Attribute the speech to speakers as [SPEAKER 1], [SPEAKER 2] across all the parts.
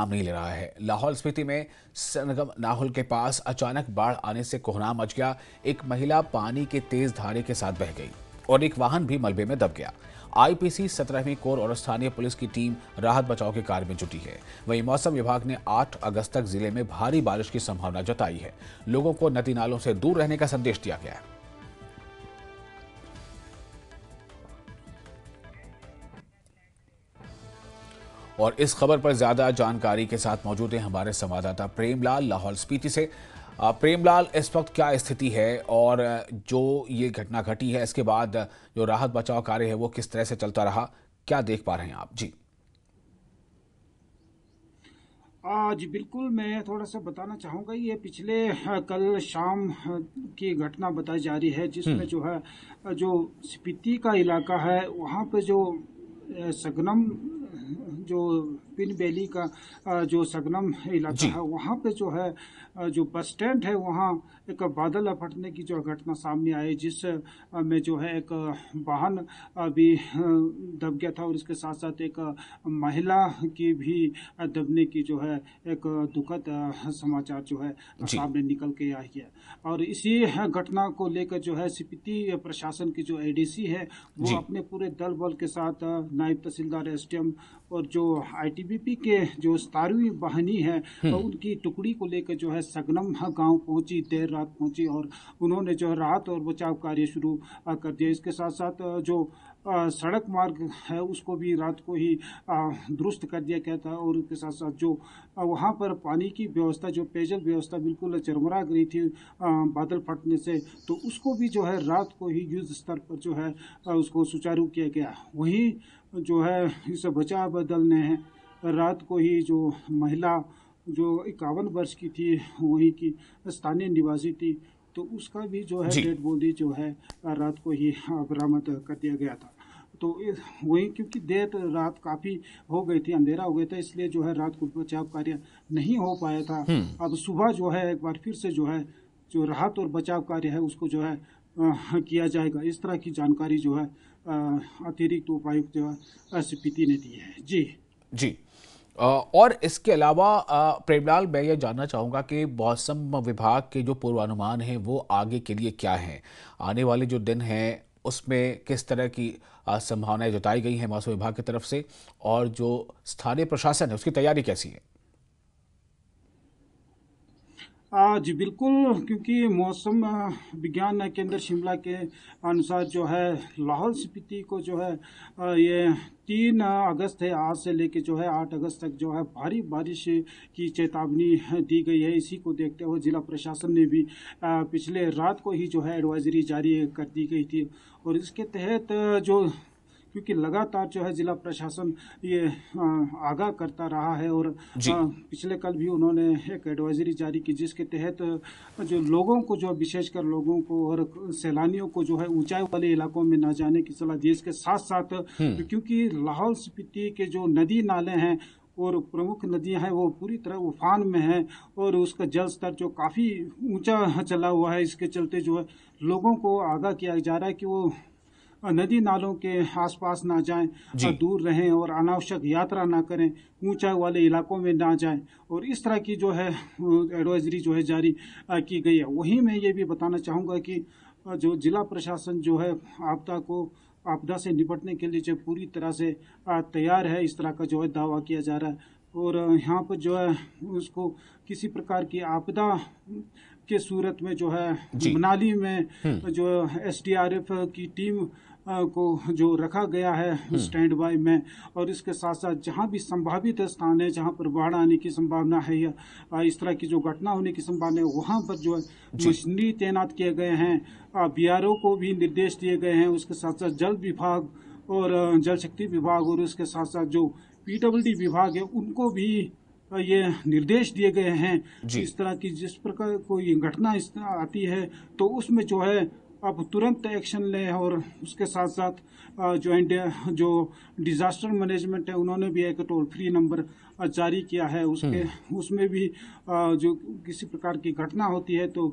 [SPEAKER 1] नाम नहीं ले रहा है लाहौल स्पीति में सरगम नाहुल के पास अचानक बाढ़ आने से कोहरा मच गया एक महिला पानी के तेज धारे के साथ बह गई और एक वाहन भी मलबे में दब गया आईपीसी सत्रहवीं कोर और स्थानीय पुलिस की टीम राहत बचाव के कार्य में जुटी है वहीं मौसम विभाग ने 8 अगस्त तक जिले में भारी बारिश की संभावना जताई है लोगों को नदी नालों से दूर रहने का संदेश दिया गया है और इस खबर पर ज्यादा जानकारी के साथ मौजूद हैं हमारे संवाददाता प्रेमलाल लाहौल स्पीति से प्रेमलाल इस वक्त क्या स्थिति है और जो ये घटना घटी है इसके बाद जो राहत बचाव कार्य है वो किस तरह से चलता रहा क्या देख पा रहे हैं आप जी
[SPEAKER 2] आज बिल्कुल मैं थोड़ा सा बताना चाहूँगा ये पिछले कल शाम की घटना बताई जा रही है जिसमें हम्म। जो है जो स्पीति का इलाका है वहाँ पे जो सगनम जो पिन वैली का जो सगनम इलाका है वहाँ पे जो है जो बस स्टैंड है वहाँ एक बादल फटने की जो घटना सामने आई जिस में जो है एक वाहन भी दब गया था और इसके साथ साथ एक महिला की भी दबने की जो है एक दुखद समाचार जो है सामने निकल के आई है और इसी घटना को लेकर जो है सिपति प्रशासन की जो एडीसी है वो अपने पूरे दल बल के साथ नायब तहसीलदार एस और जो जो आईटीबीपी के जो सतारवी वाहनी है हम्म। उनकी टुकड़ी को लेकर जो है सगनम गांव पहुंची देर रात पहुंची और उन्होंने जो है राहत और बचाव कार्य शुरू कर दिया इसके साथ साथ जो सड़क मार्ग है उसको भी रात को ही दुरुस्त कर दिया गया था और उसके साथ साथ जो वहाँ पर पानी की व्यवस्था जो पेयजल व्यवस्था बिल्कुल चरमरा गई थी बादल फटने से तो उसको भी जो है रात को ही युद्ध स्तर पर जो है उसको सुचारू किया गया वहीं जो है इस बचाव दल ने रात को ही जो महिला जो इक्यावन वर्ष की थी वहीं की स्थानीय निवासी थी तो उसका भी जो है डेड बॉडी जो है रात को ही बरामद कर दिया गया था तो वही क्योंकि देर रात काफ़ी हो गई थी अंधेरा हो गया था इसलिए जो है रात को बचाव कार्य नहीं हो पाया था हम्म। अब सुबह जो है एक बार फिर से जो है जो राहत और बचाव कार्य है उसको जो है आ, किया जाएगा इस तरह की जानकारी जो है
[SPEAKER 1] अतिरिक्त उपायुक्त जो है एस ने दी है जी जी और इसके अलावा प्रेमलाल मैं ये जानना चाहूँगा कि मौसम विभाग के जो पूर्वानुमान हैं वो आगे के लिए क्या हैं आने वाले जो दिन हैं उसमें किस तरह की संभावनाएं जताई गई हैं मौसम विभाग की तरफ से और जो स्थानीय प्रशासन है उसकी तैयारी कैसी है
[SPEAKER 2] जी बिल्कुल क्योंकि मौसम विज्ञान केंद्र शिमला के अनुसार जो है लाहौल स्पीति को जो है ये तीन अगस्त है आज से लेके जो है आठ अगस्त तक जो है भारी बारिश की चेतावनी दी गई है इसी को देखते हुए जिला प्रशासन ने भी पिछले रात को ही जो है एडवाइजरी जारी कर दी गई थी और इसके तहत जो क्योंकि लगातार जो है जिला प्रशासन ये आगाह करता रहा है और पिछले कल भी उन्होंने एक एडवाइजरी जारी की जिसके तहत जो लोगों को जो विशेषकर लोगों को और सैलानियों को जो है ऊंचाई वाले इलाकों में ना जाने की सलाह दी इसके साथ साथ हम्म। क्योंकि लाहौल स्पीति के जो नदी नाले हैं और प्रमुख नदियां हैं वो पूरी तरह उफान में है और उसका जल स्तर जो काफ़ी ऊंचा चला हुआ है इसके चलते जो है लोगों को आगाह किया जा रहा है कि वो नदी नालों के आसपास ना जाएं दूर रहें और अनावश्यक यात्रा ना करें ऊंचाई वाले इलाकों में ना जाएं और इस तरह की जो है एडवाइजरी जो है जारी की गई है वहीं मैं ये भी बताना चाहूँगा कि जो जिला प्रशासन जो है आपदा को आपदा से निपटने के लिए जो पूरी तरह से तैयार है इस तरह का जो है दावा किया जा रहा है और यहाँ पर जो है उसको किसी प्रकार की आपदा के सूरत में जो है मनाली में हम्म। तो जो एसडीआरएफ की टीम को जो रखा गया है स्टैंड हम्म। बाय में और इसके साथ साथ जहाँ भी संभावित स्थान है जहाँ पर बाढ़ आने की संभावना है या इस तरह की जो घटना होने की संभावना है वहाँ पर जो है मशीनरी तैनात किए गए हैं बी आर को भी निर्देश दिए गए हैं उसके साथ साथ जल विभाग और जल शक्ति विभाग और उसके साथ साथ जो पीडब्ल्यूडी विभाग है उनको भी ये निर्देश दिए गए हैं इस तरह की जिस प्रकार कोई घटना आती है तो उसमें जो है आप तुरंत एक्शन लें और उसके साथ साथ जो इंडिया जो डिजास्टर मैनेजमेंट है उन्होंने भी एक टोल फ्री नंबर जारी किया है उसके हम्म। उसमें भी जो किसी प्रकार की घटना होती है तो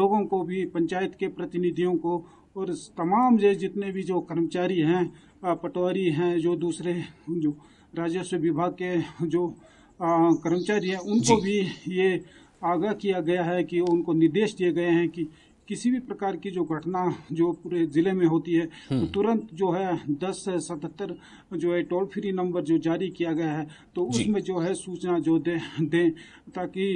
[SPEAKER 2] लोगों को भी पंचायत के प्रतिनिधियों को और तमाम जो जितने भी जो कर्मचारी हैं पटवारी हैं जो दूसरे जो राजस्व विभाग के जो कर्मचारी हैं उनको भी ये आगाह किया गया है कि उनको निर्देश दिए गए हैं कि किसी भी प्रकार की जो घटना जो पूरे ज़िले में होती है तो हम्म। तुरंत जो है दस सतहत्तर जो है टोल फ्री नंबर जो जारी किया गया है तो उसमें जो है सूचना जो दें दें ताकि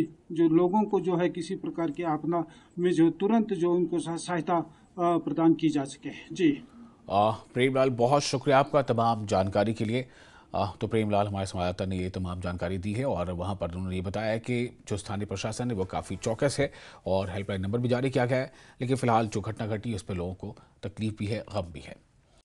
[SPEAKER 2] जो लोगों को जो है किसी प्रकार की आपदा में जो तुरंत
[SPEAKER 1] जो उनको सहायता प्रदान की जा सके जी प्रेमलाल बहुत शुक्रिया आपका तमाम जानकारी के लिए तो प्रेमलाल हमारे संवाददाता ने ये तमाम जानकारी दी है और वहाँ पर उन्होंने ये बताया कि जो स्थानीय प्रशासन है वो काफ़ी चौकस है और हेल्पलाइन नंबर भी जारी किया गया है लेकिन फिलहाल जो घटना घटी उस पर लोगों को तकलीफ भी है गम भी है